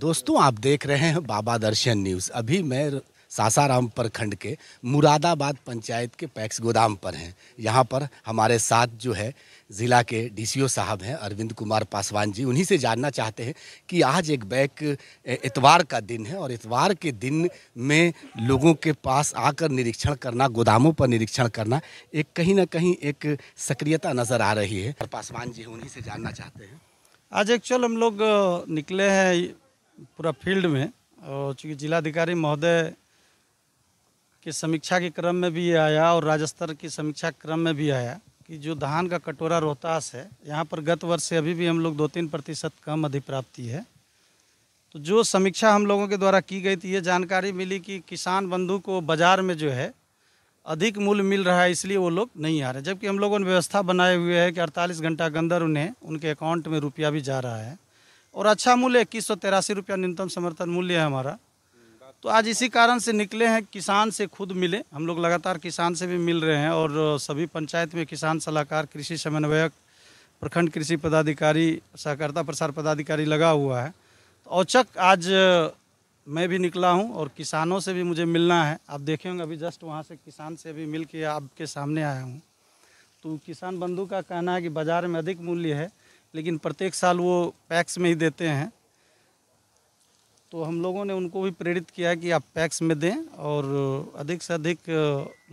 दोस्तों आप देख रहे हैं बाबा दर्शन न्यूज़ अभी मैं सासाराम प्रखंड के मुरादाबाद पंचायत के पैक्स गोदाम पर हैं यहाँ पर हमारे साथ जो है ज़िला के डीसीओ साहब हैं अरविंद कुमार पासवान जी उन्हीं से जानना चाहते हैं कि आज एक बैक इतवार का दिन है और इतवार के दिन में लोगों के पास आकर निरीक्षण करना गोदामों पर निरीक्षण करना एक कहीं ना कहीं एक सक्रियता नज़र आ रही है पासवान जी उन्हीं से जानना चाहते हैं आज एक्चुअल हम लोग निकले हैं पूरा फील्ड में और चूँकि जिलाधिकारी महोदय की समीक्षा के क्रम में भी आया और राज्य स्तर की समीक्षा क्रम में भी आया कि जो धान का कटोरा रोहतास है यहाँ पर गत वर्ष से अभी भी हम लोग दो तीन प्रतिशत कम अधिप्राप्ति है तो जो समीक्षा हम लोगों के द्वारा की गई थी ये जानकारी मिली कि किसान बंधु को बाज़ार में जो है अधिक मूल्य मिल रहा है इसलिए वो लोग नहीं आ रहे जबकि हम लोगों ने व्यवस्था बनाए हुए है कि 48 घंटा के अंदर उन्हें उनके अकाउंट में रुपया भी जा रहा है और अच्छा मूल्य इक्कीस सौ तिरासी रुपया न्यूनतम समर्थन मूल्य है हमारा तो आज इसी कारण से निकले हैं किसान से खुद मिले हम लोग लगातार किसान से भी मिल रहे हैं और सभी पंचायत में किसान सलाहकार कृषि समन्वयक प्रखंड कृषि पदाधिकारी सहकारिता प्रसार पदाधिकारी लगा हुआ है तो औचक आज मैं भी निकला हूं और किसानों से भी मुझे मिलना है आप देखेंगे अभी जस्ट वहां से किसान से भी मिल के आपके सामने आया हूँ तो किसान बंधु का कहना है कि बाज़ार में अधिक मूल्य है लेकिन प्रत्येक साल वो पैक्स में ही देते हैं तो हम लोगों ने उनको भी प्रेरित किया कि आप पैक्स में दें और अधिक से अधिक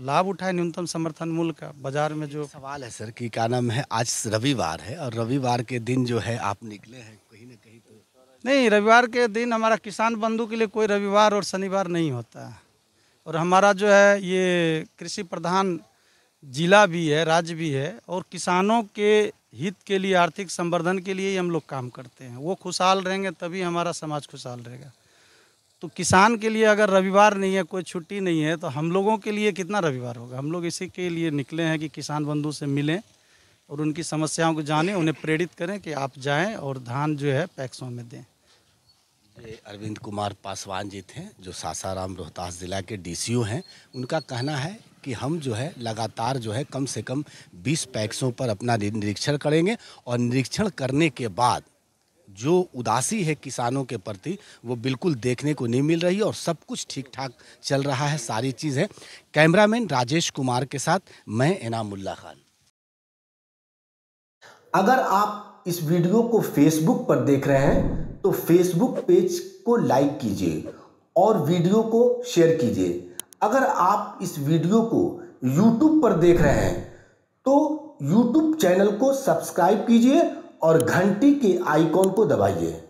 लाभ उठाएं न्यूनतम समर्थन मूल्य का बाजार में जो सवाल है सर कि क्या नाम है आज रविवार है और रविवार के दिन जो है आप निकले हैं कहीं ना कहीं तो नहीं रविवार के दिन हमारा किसान बंधु के लिए कोई रविवार और शनिवार नहीं होता और हमारा जो है ये कृषि प्रधान जिला भी है राज्य भी है और किसानों के हित के लिए आर्थिक संवर्धन के लिए ही हम लोग काम करते हैं वो खुशहाल रहेंगे तभी हमारा समाज खुशहाल रहेगा तो किसान के लिए अगर रविवार नहीं है कोई छुट्टी नहीं है तो हम लोगों के लिए कितना रविवार होगा हम लोग इसी के लिए निकले हैं कि किसान बंधु से मिलें और उनकी समस्याओं को जानें उन्हें प्रेरित करें कि आप जाएं और धान जो है पैक्सों में दें अरविंद कुमार पासवान जी थे जो सासाराम रोहतास ज़िला के डीसीओ हैं उनका कहना है कि हम जो है लगातार जो है कम से कम 20 पैक्सों पर अपना निरीक्षण करेंगे और निरीक्षण करने के बाद जो उदासी है किसानों के प्रति वो बिल्कुल देखने को नहीं मिल रही और सब कुछ ठीक ठाक चल रहा है सारी चीज़ है कैमरामैन राजेश कुमार के साथ मैं इनामुल्ला खान अगर आप इस वीडियो को फेसबुक पर देख रहे हैं तो फेसबुक पेज को लाइक कीजिए और वीडियो को शेयर कीजिए अगर आप इस वीडियो को यूट्यूब पर देख रहे हैं तो यूट्यूब चैनल को सब्सक्राइब कीजिए और घंटी के आइकॉन को दबाइए